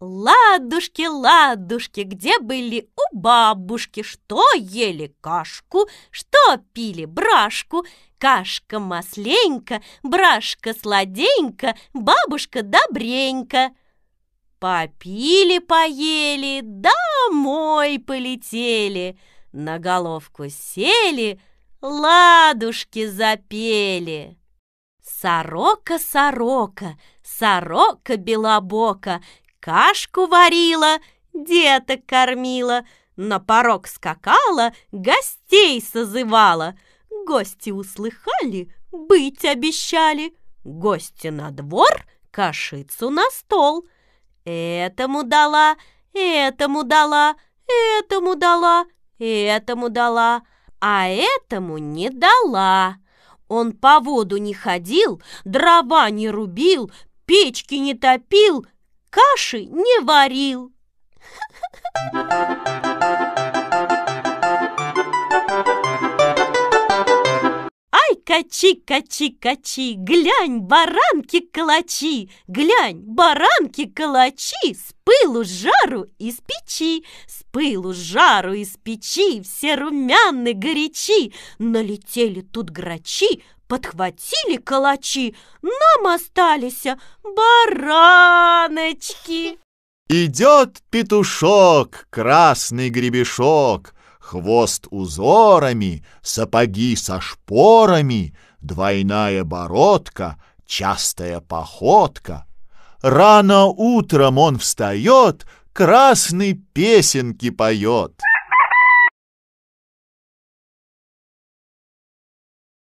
«Ладушки, ладушки, где были у бабушки? Что ели кашку? Что пили брашку? Кашка масленька, брашка сладенька, бабушка добренька!» Попили, поели, домой полетели, На головку сели, ладушки запели. Сорока, сорока, сорока белобока, кашку варила, деток кормила, на порог скакала, гостей созывала. Гости услыхали, быть обещали. Гости на двор, кашицу на стол. Этому дала, этому дала, этому дала, этому дала, а этому не дала. Он по воду не ходил, дрова не рубил, печки не топил, каши не варил. Ай, качи, качи, качи, глянь, баранки калачи, глянь, баранки калачи, с пылу с жару из печи, с пылу с жару из печи, все румяны горячи, налетели тут грачи, подхватили калачи, нам остались баранки. Яночки. Идет петушок, красный гребешок, Хвост узорами, сапоги со шпорами, Двойная бородка, частая походка. Рано утром он встает, Красный песенки поет.